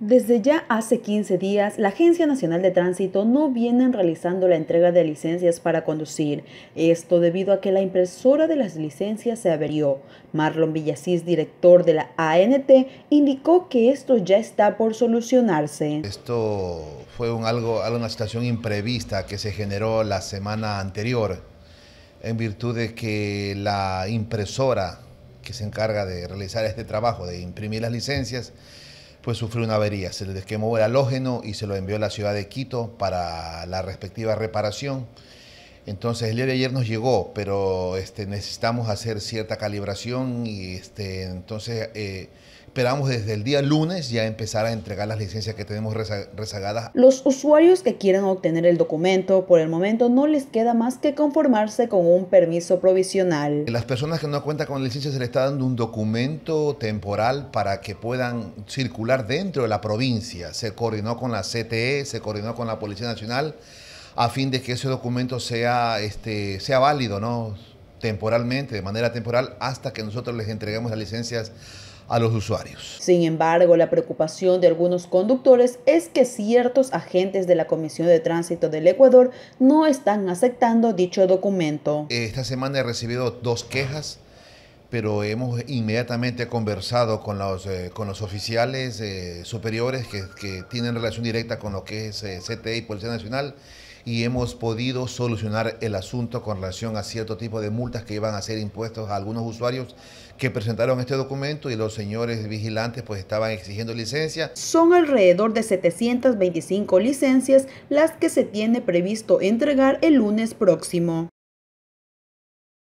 Desde ya hace 15 días, la Agencia Nacional de Tránsito no vienen realizando la entrega de licencias para conducir, esto debido a que la impresora de las licencias se averió. Marlon Villasís, director de la ANT, indicó que esto ya está por solucionarse. Esto fue algo, una situación imprevista que se generó la semana anterior, en virtud de que la impresora que se encarga de realizar este trabajo, de imprimir las licencias, pues sufrió una avería. Se le desquemó el halógeno y se lo envió a la ciudad de Quito para la respectiva reparación. Entonces, el día de ayer nos llegó, pero este, necesitamos hacer cierta calibración y este, entonces eh, esperamos desde el día lunes ya empezar a entregar las licencias que tenemos rezagadas. Los usuarios que quieran obtener el documento, por el momento no les queda más que conformarse con un permiso provisional. Las personas que no cuentan con licencia se les está dando un documento temporal para que puedan circular dentro de la provincia. Se coordinó con la CTE, se coordinó con la Policía Nacional a fin de que ese documento sea, este, sea válido, ¿no? Temporalmente, de manera temporal, hasta que nosotros les entreguemos las licencias a los usuarios. Sin embargo, la preocupación de algunos conductores es que ciertos agentes de la Comisión de Tránsito del Ecuador no están aceptando dicho documento. Esta semana he recibido dos quejas, pero hemos inmediatamente conversado con los, eh, con los oficiales eh, superiores que, tienen relación directa con lo que es eh, CTI y Policía Nacional y hemos podido solucionar el asunto con relación a cierto tipo de multas que iban a ser impuestos a algunos usuarios que presentaron este documento y los señores vigilantes pues estaban exigiendo licencia. Son alrededor de 725 licencias las que se tiene previsto entregar el lunes próximo.